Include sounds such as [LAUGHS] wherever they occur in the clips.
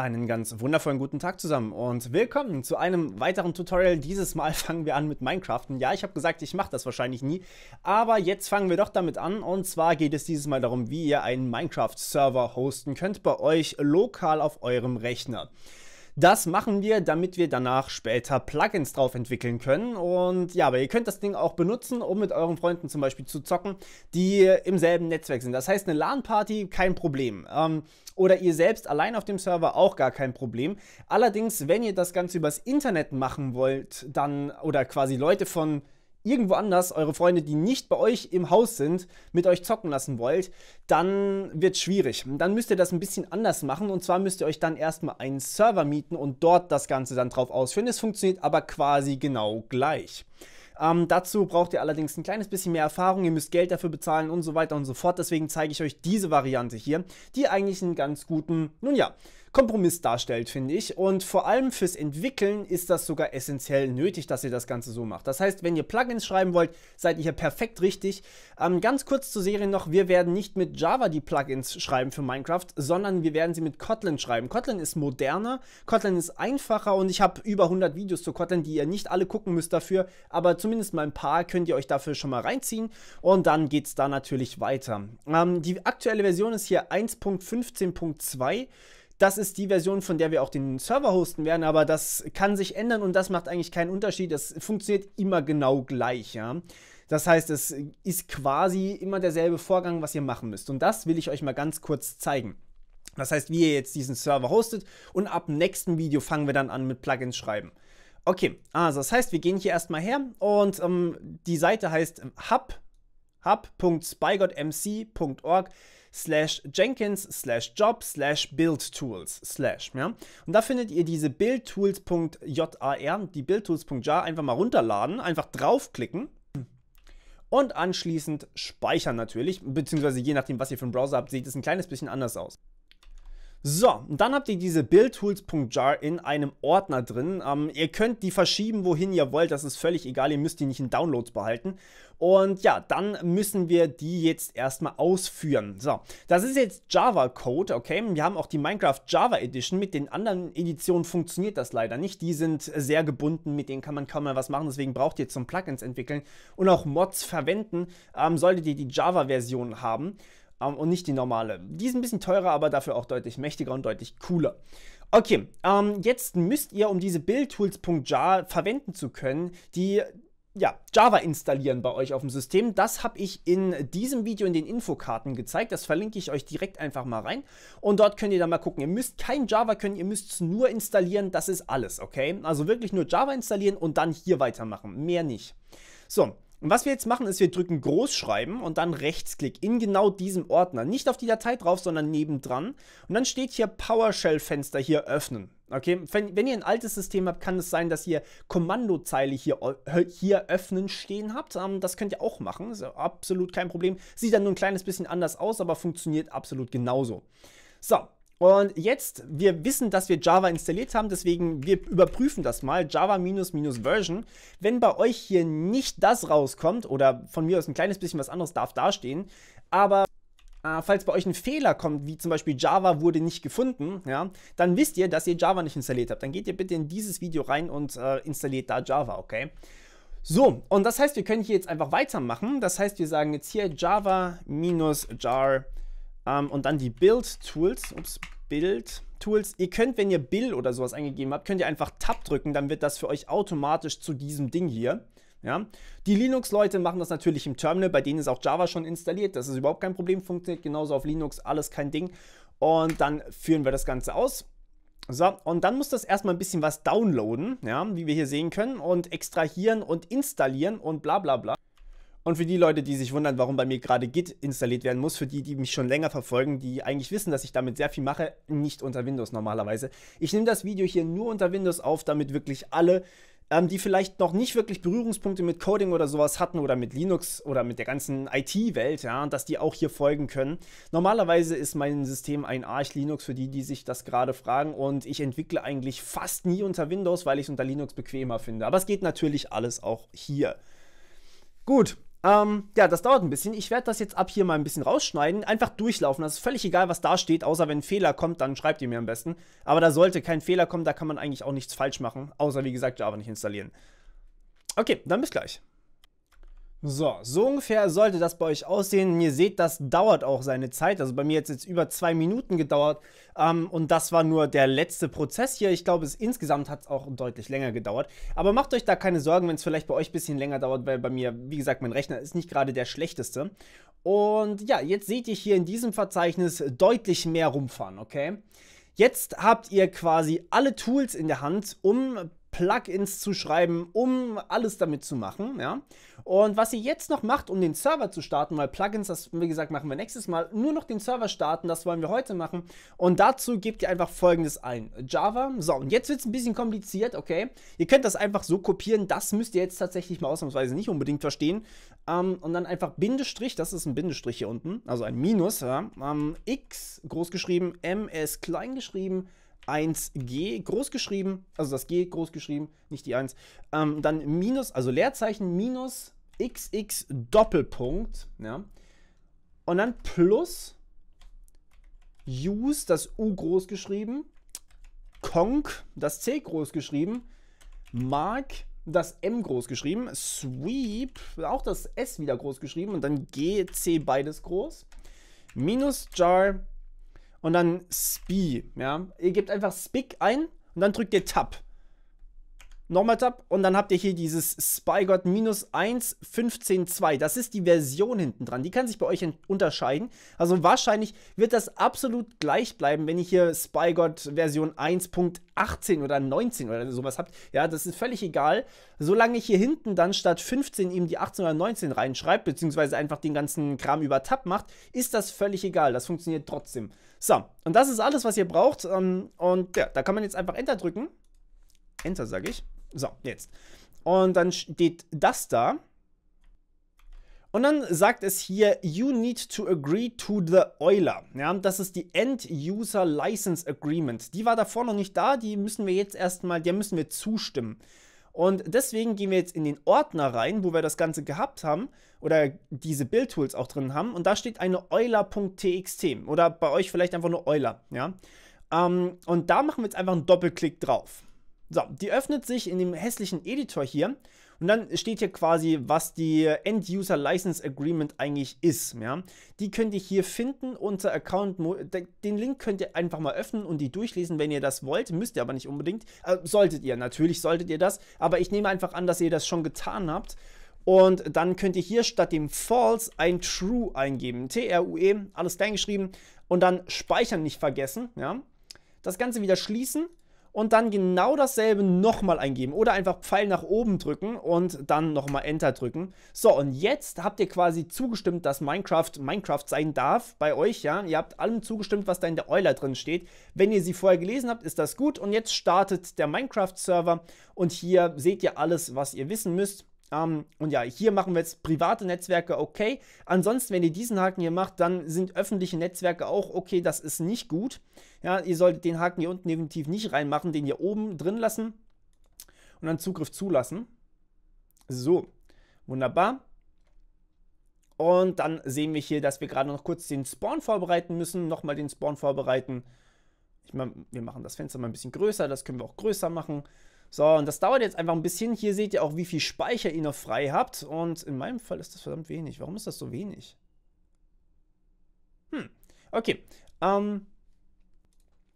Einen ganz wundervollen guten Tag zusammen und willkommen zu einem weiteren Tutorial. Dieses Mal [LAUGHS] fangen wir an mit Minecraften. Ja, ich habe gesagt, ich mache das wahrscheinlich nie, aber jetzt fangen wir doch damit an. Und zwar geht es dieses Mal darum, wie ihr einen Minecraft-Server hosten könnt bei euch lokal auf eurem Rechner. Das machen wir, damit wir danach später Plugins drauf entwickeln können. Und ja, aber ihr könnt das Ding auch benutzen, um mit euren Freunden zum Beispiel zu zocken, die im selben Netzwerk sind. Das heißt, eine LAN-Party, kein Problem. Ähm, oder ihr selbst allein auf dem Server auch gar kein Problem. Allerdings, wenn ihr das Ganze übers Internet machen wollt, dann oder quasi Leute von irgendwo anders eure Freunde, die nicht bei euch im Haus sind, mit euch zocken lassen wollt, dann wird schwierig. Dann müsst ihr das ein bisschen anders machen und zwar müsst ihr euch dann erstmal einen Server mieten und dort das Ganze dann drauf ausführen. Es funktioniert aber quasi genau gleich. Ähm, dazu braucht ihr allerdings ein kleines bisschen mehr Erfahrung, ihr müsst Geld dafür bezahlen und so weiter und so fort. Deswegen zeige ich euch diese Variante hier, die eigentlich einen ganz guten, nun ja, Kompromiss darstellt, finde ich. Und vor allem fürs Entwickeln ist das sogar essentiell nötig, dass ihr das Ganze so macht. Das heißt, wenn ihr Plugins schreiben wollt, seid ihr hier perfekt richtig. Ähm, ganz kurz zur Serie noch, wir werden nicht mit Java die Plugins schreiben für Minecraft, sondern wir werden sie mit Kotlin schreiben. Kotlin ist moderner, Kotlin ist einfacher und ich habe über 100 Videos zu Kotlin, die ihr nicht alle gucken müsst dafür, aber zumindest mal ein paar könnt ihr euch dafür schon mal reinziehen und dann geht es da natürlich weiter. Ähm, die aktuelle Version ist hier 1.15.2. Das ist die Version, von der wir auch den Server hosten werden, aber das kann sich ändern und das macht eigentlich keinen Unterschied. Das funktioniert immer genau gleich, ja. Das heißt, es ist quasi immer derselbe Vorgang, was ihr machen müsst. Und das will ich euch mal ganz kurz zeigen. Das heißt, wie ihr jetzt diesen Server hostet und ab dem nächsten Video fangen wir dann an mit Plugins schreiben. Okay, also das heißt, wir gehen hier erstmal her und ähm, die Seite heißt hub hub.spygotmc.org slash jenkins slash job slash Build Tools slash. Ja? Und da findet ihr diese buildtools.jar, die buildtools.jar einfach mal runterladen, einfach draufklicken und anschließend speichern natürlich, beziehungsweise je nachdem, was ihr für einen Browser habt, sieht es ein kleines bisschen anders aus. So, dann habt ihr diese buildtools.jar in einem Ordner drin. Ähm, ihr könnt die verschieben, wohin ihr wollt, das ist völlig egal, ihr müsst die nicht in Downloads behalten. Und ja, dann müssen wir die jetzt erstmal ausführen. So, das ist jetzt Java-Code, okay? Wir haben auch die Minecraft Java Edition. Mit den anderen Editionen funktioniert das leider nicht. Die sind sehr gebunden, mit denen kann man kaum mal was machen. Deswegen braucht ihr zum Plugins entwickeln und auch Mods verwenden, ähm, solltet ihr die Java-Version haben ähm, und nicht die normale. Die ist ein bisschen teurer, aber dafür auch deutlich mächtiger und deutlich cooler. Okay, ähm, jetzt müsst ihr, um diese buildtools.jar verwenden zu können, die ja, Java installieren bei euch auf dem System. Das habe ich in diesem Video in den Infokarten gezeigt. Das verlinke ich euch direkt einfach mal rein. Und dort könnt ihr dann mal gucken. Ihr müsst kein Java können, ihr müsst es nur installieren. Das ist alles, okay? Also wirklich nur Java installieren und dann hier weitermachen. Mehr nicht. So, und was wir jetzt machen, ist, wir drücken Großschreiben und dann Rechtsklick in genau diesem Ordner. Nicht auf die Datei drauf, sondern nebendran. Und dann steht hier PowerShell-Fenster hier öffnen. Okay, wenn, wenn, ihr ein altes System habt, kann es sein, dass ihr Kommandozeile hier, äh, hier öffnen stehen habt. Ähm, das könnt ihr auch machen, ist absolut kein Problem. Sieht dann nur ein kleines bisschen anders aus, aber funktioniert absolut genauso. So, und jetzt, wir wissen, dass wir Java installiert haben, deswegen wir überprüfen das mal, Java-Version. Wenn bei euch hier nicht das rauskommt, oder von mir aus ein kleines bisschen was anderes darf dastehen, aber äh, falls bei euch ein Fehler kommt, wie zum Beispiel Java wurde nicht gefunden, ja, dann wisst ihr, dass ihr Java nicht installiert habt. Dann geht ihr bitte in dieses Video rein und äh, installiert da Java, okay? So, und das heißt, wir können hier jetzt einfach weitermachen. Das heißt, wir sagen jetzt hier Java-jar-version. Ähm, und dann die Build-Tools. Ups, Build. Tools. Ihr könnt, wenn ihr Bill oder sowas eingegeben habt, könnt ihr einfach Tab drücken, dann wird das für euch automatisch zu diesem Ding hier. Ja? Die Linux-Leute machen das natürlich im Terminal, bei denen ist auch Java schon installiert, das ist überhaupt kein Problem, funktioniert genauso auf Linux, alles kein Ding. Und dann führen wir das Ganze aus. So, und dann muss das erstmal ein bisschen was downloaden, ja, wie wir hier sehen können, und extrahieren und installieren und bla bla bla. Und für die Leute, die sich wundern, warum bei mir gerade Git installiert werden muss, für die, die mich schon länger verfolgen, die eigentlich wissen, dass ich damit sehr viel mache, nicht unter Windows normalerweise. Ich nehme das Video hier nur unter Windows auf, damit wirklich alle ähm, die vielleicht noch nicht wirklich Berührungspunkte mit Coding oder sowas hatten oder mit Linux oder mit der ganzen IT-Welt, ja, dass die auch hier folgen können. Normalerweise ist mein System ein Arch Linux für die, die sich das gerade fragen und ich entwickle eigentlich fast nie unter Windows, weil ich es unter Linux bequemer finde. Aber es geht natürlich alles auch hier. Gut, ähm, ja, das dauert ein bisschen. Ich werde das jetzt ab hier mal ein bisschen rausschneiden. Einfach durchlaufen. Das ist völlig egal, was da steht, außer wenn ein Fehler kommt, dann schreibt ihr mir am besten. Aber da sollte kein Fehler kommen, da kann man eigentlich auch nichts falsch machen. Außer, wie gesagt, Java nicht installieren. Okay, dann bis gleich. So, so ungefähr sollte das bei euch aussehen. Ihr seht, das dauert auch seine Zeit. Also bei mir hat es jetzt über zwei Minuten gedauert. Ähm, und das war nur der letzte Prozess hier. Ich glaube, es insgesamt hat es auch deutlich länger gedauert. Aber macht euch da keine Sorgen, wenn es vielleicht bei euch ein bisschen länger dauert, weil bei mir, wie gesagt, mein Rechner ist nicht gerade der schlechteste. Und ja, jetzt seht ihr hier in diesem Verzeichnis deutlich mehr rumfahren, okay? Jetzt habt ihr quasi alle Tools in der Hand, um Plugins zu schreiben, um alles damit zu machen. Ja? Und was ihr jetzt noch macht, um den Server zu starten, weil Plugins, das wie gesagt, machen wir nächstes Mal, nur noch den Server starten, das wollen wir heute machen. Und dazu gebt ihr einfach folgendes ein: Java. So, und jetzt wird es ein bisschen kompliziert, okay? Ihr könnt das einfach so kopieren, das müsst ihr jetzt tatsächlich mal ausnahmsweise nicht unbedingt verstehen. Ähm, und dann einfach Bindestrich, das ist ein Bindestrich hier unten, also ein Minus, ja? ähm, x groß geschrieben, ms klein geschrieben 1G großgeschrieben, also das G großgeschrieben, nicht die 1. Ähm, dann minus, also Leerzeichen minus XX Doppelpunkt, ja. Und dann plus use, das U großgeschrieben, conk, das C großgeschrieben, mark, das M großgeschrieben, sweep, auch das S wieder großgeschrieben und dann G, C beides groß, minus jar und dann SPI, ja. Ihr gebt einfach SPIC ein und dann drückt ihr Tab. Nochmal Tab und dann habt ihr hier dieses SpyGot minus 1 15.2. Das ist die Version hinten dran. Die kann sich bei euch unterscheiden. Also wahrscheinlich wird das absolut gleich bleiben, wenn ihr hier SpyGot Version 1.18 oder 19 oder sowas habt. Ja, das ist völlig egal. Solange ich hier hinten dann statt 15 eben die 18 oder 19 reinschreibe, beziehungsweise einfach den ganzen Kram über Tab macht, ist das völlig egal. Das funktioniert trotzdem. So, und das ist alles, was ihr braucht. Ähm, und ja, da kann man jetzt einfach Enter drücken. Enter, sage ich. So, jetzt. Und dann steht das da. Und dann sagt es hier, you need to agree to the Euler. Ja, das ist die End-User License Agreement. Die war davor noch nicht da, die müssen wir jetzt erstmal, der müssen wir zustimmen. Und deswegen gehen wir jetzt in den Ordner rein, wo wir das Ganze gehabt haben oder diese Build-Tools auch drin haben. Und da steht eine Euler.txt oder bei euch vielleicht einfach nur Euler. Ja? Ähm, und da machen wir jetzt einfach einen Doppelklick drauf. So, die öffnet sich in dem hässlichen Editor hier und dann steht hier quasi, was die End-User License Agreement eigentlich ist. Ja? Die könnt ihr hier finden unter Account. Den Link könnt ihr einfach mal öffnen und die durchlesen, wenn ihr das wollt. Müsst ihr aber nicht unbedingt. Äh, solltet ihr, natürlich solltet ihr das. Aber ich nehme einfach an, dass ihr das schon getan habt. Und dann könnt ihr hier statt dem False ein True eingeben. T-R-U-E, alles kleingeschrieben. Und dann Speichern nicht vergessen. Ja? Das Ganze wieder schließen und dann genau dasselbe nochmal eingeben oder einfach Pfeil nach oben drücken und dann nochmal Enter drücken. So, und jetzt habt ihr quasi zugestimmt, dass Minecraft Minecraft sein darf bei euch, ja. Ihr habt allem zugestimmt, was da in der Euler drin steht. Wenn ihr sie vorher gelesen habt, ist das gut und jetzt startet der Minecraft-Server und hier seht ihr alles, was ihr wissen müsst. Ähm, und ja, hier machen wir jetzt private Netzwerke okay. Ansonsten, wenn ihr diesen Haken hier macht, dann sind öffentliche Netzwerke auch okay. Das ist nicht gut. Ja, ihr solltet den Haken hier unten definitiv nicht reinmachen, den hier oben drin lassen und dann Zugriff zulassen. So, wunderbar. Und dann sehen wir hier, dass wir gerade noch kurz den Spawn vorbereiten müssen. Nochmal den Spawn vorbereiten. Ich meine, wir machen das Fenster mal ein bisschen größer. Das können wir auch größer machen. So, und das dauert jetzt einfach ein bisschen. Hier seht ihr auch, wie viel Speicher ihr noch frei habt. Und in meinem Fall ist das verdammt wenig. Warum ist das so wenig? Hm, okay. Ähm,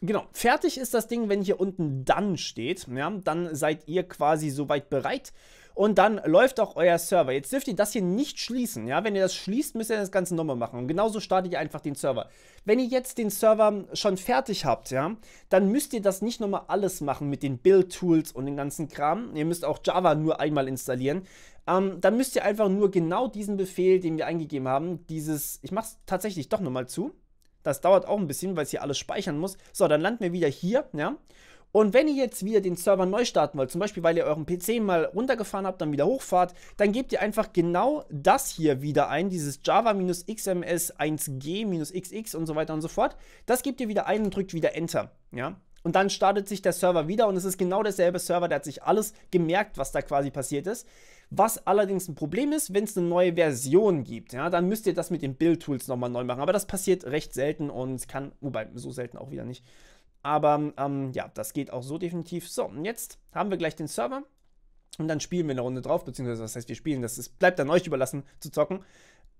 Genau, fertig ist das Ding, wenn hier unten dann steht, ja, dann seid ihr quasi soweit bereit und dann läuft auch euer Server. Jetzt dürft ihr das hier nicht schließen, ja, wenn ihr das schließt, müsst ihr das Ganze nochmal machen und genauso startet ihr einfach den Server. Wenn ihr jetzt den Server schon fertig habt, ja, dann müsst ihr das nicht nochmal alles machen mit den Build-Tools und dem ganzen Kram. Ihr müsst auch Java nur einmal installieren, ähm, dann müsst ihr einfach nur genau diesen Befehl, den wir eingegeben haben, dieses, ich mach's tatsächlich doch nochmal zu, das dauert auch ein bisschen, weil es hier alles speichern muss. So, dann landen wir wieder hier, ja. Und wenn ihr jetzt wieder den Server neu starten wollt, zum Beispiel weil ihr euren PC mal runtergefahren habt, dann wieder hochfahrt, dann gebt ihr einfach genau das hier wieder ein, dieses Java-XMS 1G-XX und so weiter und so fort. Das gebt ihr wieder ein und drückt wieder Enter. Ja? und dann startet sich der Server wieder und es ist genau derselbe Server, der hat sich alles gemerkt, was da quasi passiert ist. Was allerdings ein Problem ist, wenn es eine neue Version gibt, ja, dann müsst ihr das mit den Build-Tools nochmal neu machen. Aber das passiert recht selten und kann, wobei so selten auch wieder nicht. Aber ähm, ja, das geht auch so definitiv. So, und jetzt haben wir gleich den Server und dann spielen wir eine Runde drauf, beziehungsweise was heißt wir spielen, das ist, bleibt dann euch überlassen zu zocken.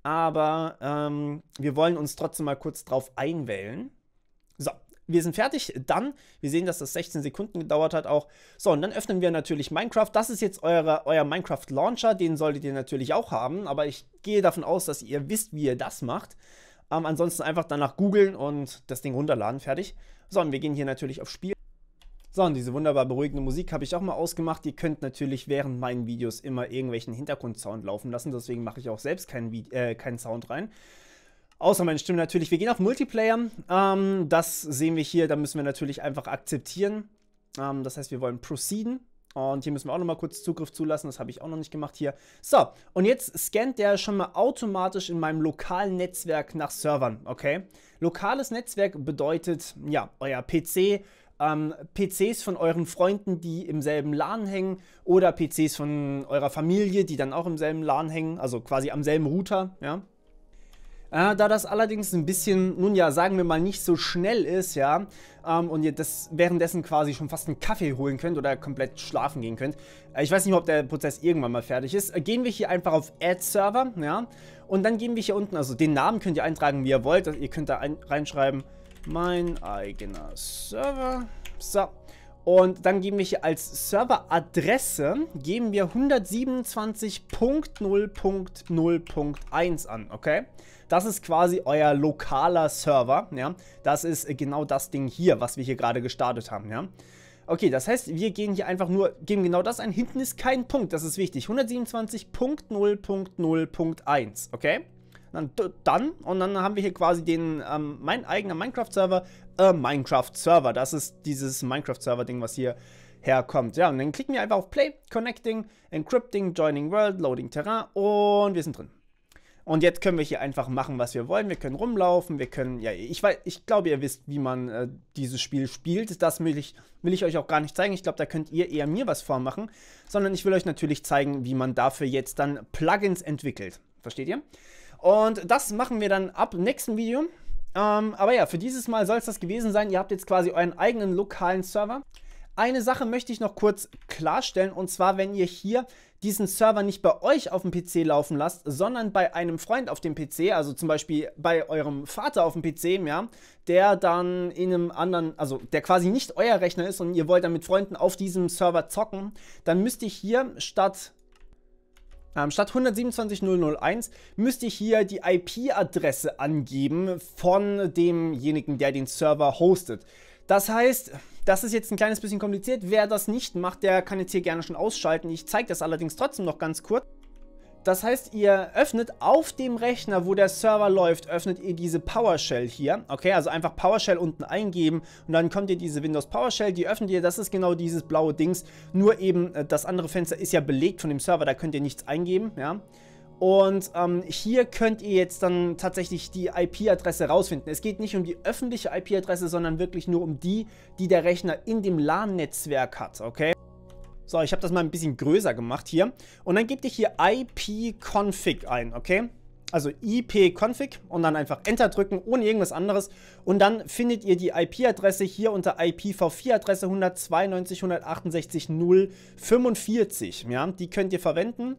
Aber ähm, wir wollen uns trotzdem mal kurz drauf einwählen. So, wir sind fertig. Dann, wir sehen, dass das 16 Sekunden gedauert hat auch. So, und dann öffnen wir natürlich Minecraft. Das ist jetzt eure, euer Minecraft Launcher. Den solltet ihr natürlich auch haben. Aber ich gehe davon aus, dass ihr wisst, wie ihr das macht. Ähm, ansonsten einfach danach googeln und das Ding runterladen. Fertig. So, und wir gehen hier natürlich auf Spiel. So, und diese wunderbar beruhigende Musik habe ich auch mal ausgemacht. Ihr könnt natürlich während meinen Videos immer irgendwelchen Hintergrundsound laufen lassen. Deswegen mache ich auch selbst keinen, äh, keinen Sound rein. Außer meine Stimme natürlich. Wir gehen auf Multiplayer. Ähm, das sehen wir hier. Da müssen wir natürlich einfach akzeptieren. Ähm, das heißt, wir wollen proceeden. Und hier müssen wir auch nochmal kurz Zugriff zulassen. Das habe ich auch noch nicht gemacht hier. So, und jetzt scannt der schon mal automatisch in meinem lokalen Netzwerk nach Servern, okay? Lokales Netzwerk bedeutet, ja, euer PC, ähm, PCs von euren Freunden, die im selben LAN hängen oder PCs von eurer Familie, die dann auch im selben LAN hängen, also quasi am selben Router, ja? Äh, da das allerdings ein bisschen, nun ja, sagen wir mal, nicht so schnell ist, ja, ähm, und ihr das währenddessen quasi schon fast einen Kaffee holen könnt oder komplett schlafen gehen könnt. Äh, ich weiß nicht, ob der Prozess irgendwann mal fertig ist. Äh, gehen wir hier einfach auf Ad-Server, ja, und dann gehen wir hier unten, also den Namen könnt ihr eintragen, wie ihr wollt. Ihr könnt da ein, reinschreiben, mein eigener Server. So. Und dann geben wir hier als Serveradresse geben wir 127.0.0.1 an, okay? Das ist quasi euer lokaler Server, ja? Das ist äh, genau das Ding hier, was wir hier gerade gestartet haben, ja? Okay, das heißt, wir gehen hier einfach nur, geben genau das ein. Hinten ist kein Punkt, das ist wichtig. 127.0.0.1, okay? dann, dann und dann haben wir hier quasi den, ähm, mein eigener Minecraft-Server, äh, Minecraft-Server. Das ist dieses Minecraft-Server-Ding, was hier herkommt. Ja, und dann klicken wir einfach auf Play, Connecting, Encrypting, Joining World, Loading Terrain und wir sind drin. Und jetzt können wir hier einfach machen, was wir wollen. Wir können rumlaufen, wir können, ja, ich weiß, ich glaube, ihr wisst, wie man äh, dieses Spiel spielt. Das will ich, will ich euch auch gar nicht zeigen. Ich glaube, da könnt ihr eher mir was vormachen, sondern ich will euch natürlich zeigen, wie man dafür jetzt dann Plugins entwickelt. Versteht ihr? Und das machen wir dann ab nächsten Video. Ähm, aber ja, für dieses Mal soll es das gewesen sein. Ihr habt jetzt quasi euren eigenen lokalen Server. Eine Sache möchte ich noch kurz klarstellen und zwar, wenn ihr hier diesen Server nicht bei euch auf dem PC laufen lasst, sondern bei einem Freund auf dem PC, also zum Beispiel bei eurem Vater auf dem PC, ja, der dann in einem anderen, also der quasi nicht euer Rechner ist und ihr wollt dann mit Freunden auf diesem Server zocken, dann müsst ihr hier statt ähm, statt 127.0.0.1 müsste ich hier die IP-Adresse angeben von demjenigen, der den Server hostet. Das heißt, das ist jetzt ein kleines bisschen kompliziert. Wer das nicht macht, der kann jetzt hier gerne schon ausschalten. Ich zeige das allerdings trotzdem noch ganz kurz. Das heißt, ihr öffnet auf dem Rechner, wo der Server läuft, öffnet ihr diese PowerShell hier. Okay, also einfach PowerShell unten eingeben und dann kommt ihr diese Windows PowerShell, die öffnet ihr. Das ist genau dieses blaue Dings. Nur eben, äh, das andere Fenster ist ja belegt von dem Server, da könnt ihr nichts eingeben, ja. Und ähm, hier könnt ihr jetzt dann tatsächlich die IP-Adresse rausfinden. Es geht nicht um die öffentliche IP-Adresse, sondern wirklich nur um die, die der Rechner in dem LAN-Netzwerk hat, okay? So, ich habe das mal ein bisschen größer gemacht hier. Und dann gebt ihr hier ipconfig ein, okay? Also ipconfig und dann einfach Enter drücken, ohne irgendwas anderes. Und dann findet ihr die IP-Adresse hier unter IPv4-Adresse 192.168.0.45. Ja, die könnt ihr verwenden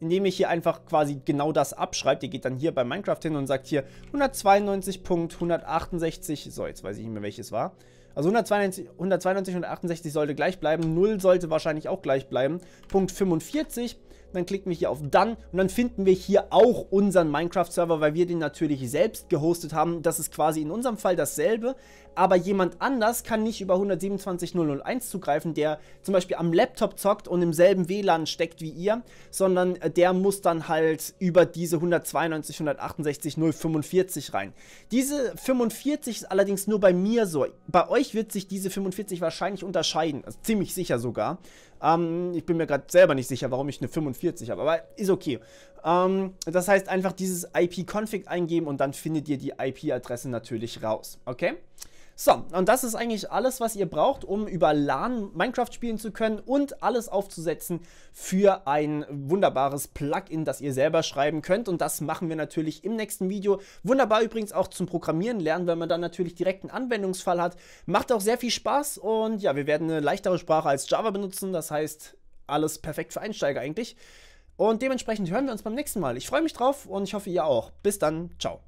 indem ihr hier einfach quasi genau das abschreibt. Ihr geht dann hier bei Minecraft hin und sagt hier 192.168, so jetzt weiß ich nicht mehr welches war, also 192, 192 und 68 sollte gleich bleiben. 0 sollte wahrscheinlich auch gleich bleiben. Punkt 45. Dann klicken wir hier auf Done und dann finden wir hier auch unseren Minecraft-Server, weil wir den natürlich selbst gehostet haben. Das ist quasi in unserem Fall dasselbe, aber jemand anders kann nicht über 127.001 zugreifen, der zum Beispiel am Laptop zockt und im selben WLAN steckt wie ihr, sondern äh, der muss dann halt über diese 192.168.045 rein. Diese 45 ist allerdings nur bei mir so. Bei euch wird sich diese 45 wahrscheinlich unterscheiden, also ziemlich sicher sogar. Ähm, ich bin mir gerade selber nicht sicher, warum ich eine 45 habe, aber ist okay. Ähm, das heißt einfach dieses IP-Config eingeben und dann findet ihr die IP-Adresse natürlich raus, okay? So, und das ist eigentlich alles, was ihr braucht, um über LAN Minecraft spielen zu können und alles aufzusetzen für ein wunderbares Plugin, das ihr selber schreiben könnt. Und das machen wir natürlich im nächsten Video. Wunderbar übrigens auch zum Programmieren lernen, weil man dann natürlich direkt einen Anwendungsfall hat. Macht auch sehr viel Spaß und ja, wir werden eine leichtere Sprache als Java benutzen. Das heißt, alles perfekt für Einsteiger eigentlich. Und dementsprechend hören wir uns beim nächsten Mal. Ich freue mich drauf und ich hoffe, ihr auch. Bis dann. Ciao.